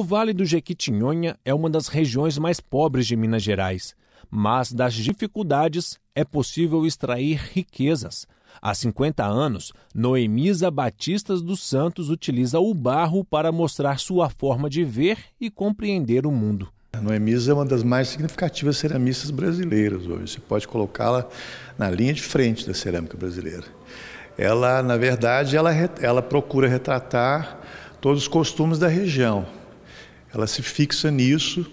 O Vale do Jequitinhonha é uma das regiões mais pobres de Minas Gerais, mas das dificuldades é possível extrair riquezas. Há 50 anos, Noemisa Batistas dos Santos utiliza o barro para mostrar sua forma de ver e compreender o mundo. A Noemisa é uma das mais significativas ceramistas brasileiras hoje. Você pode colocá-la na linha de frente da cerâmica brasileira. Ela, na verdade, ela, ela procura retratar todos os costumes da região, ela se fixa nisso,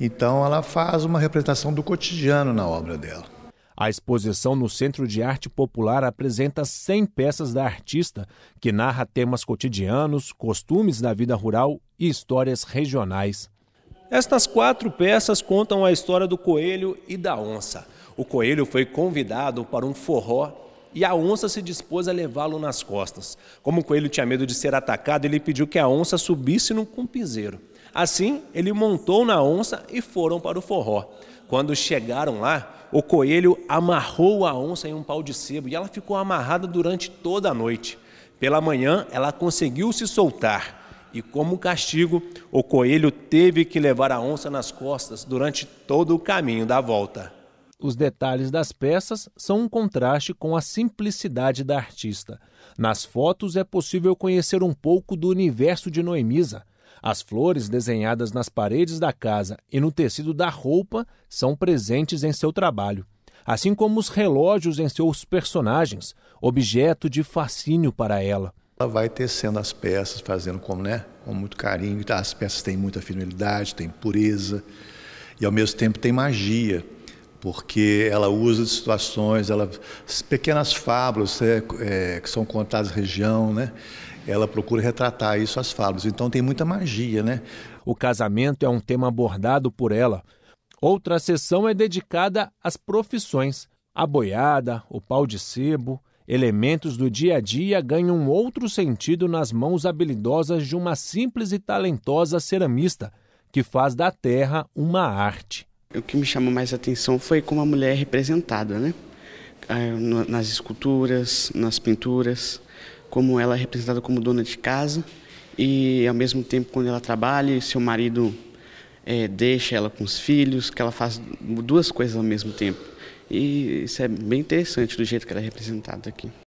então ela faz uma representação do cotidiano na obra dela. A exposição no Centro de Arte Popular apresenta 100 peças da artista, que narra temas cotidianos, costumes da vida rural e histórias regionais. Estas quatro peças contam a história do coelho e da onça. O coelho foi convidado para um forró e a onça se dispôs a levá-lo nas costas. Como o coelho tinha medo de ser atacado, ele pediu que a onça subisse num cumpizeiro. Assim, ele montou na onça e foram para o forró. Quando chegaram lá, o coelho amarrou a onça em um pau de sebo e ela ficou amarrada durante toda a noite. Pela manhã, ela conseguiu se soltar. E como castigo, o coelho teve que levar a onça nas costas durante todo o caminho da volta. Os detalhes das peças são um contraste com a simplicidade da artista. Nas fotos é possível conhecer um pouco do universo de Noemisa. As flores desenhadas nas paredes da casa e no tecido da roupa são presentes em seu trabalho, assim como os relógios em seus personagens, objeto de fascínio para ela. Ela vai tecendo as peças, fazendo com, né, com muito carinho. As peças têm muita finalidade, têm pureza e ao mesmo tempo tem magia porque ela usa situações, ela, pequenas fábulas é, é, que são contadas região, né? Ela procura retratar isso as fábulas. Então tem muita magia, né? O casamento é um tema abordado por ela. Outra sessão é dedicada às profissões. A boiada, o pau de sebo, elementos do dia a dia ganham outro sentido nas mãos habilidosas de uma simples e talentosa ceramista que faz da terra uma arte o que me chamou mais atenção foi como a mulher é representada, né? Ah, nas esculturas, nas pinturas, como ela é representada como dona de casa e, ao mesmo tempo, quando ela trabalha, seu marido é, deixa ela com os filhos, que ela faz duas coisas ao mesmo tempo. E isso é bem interessante do jeito que ela é representada aqui.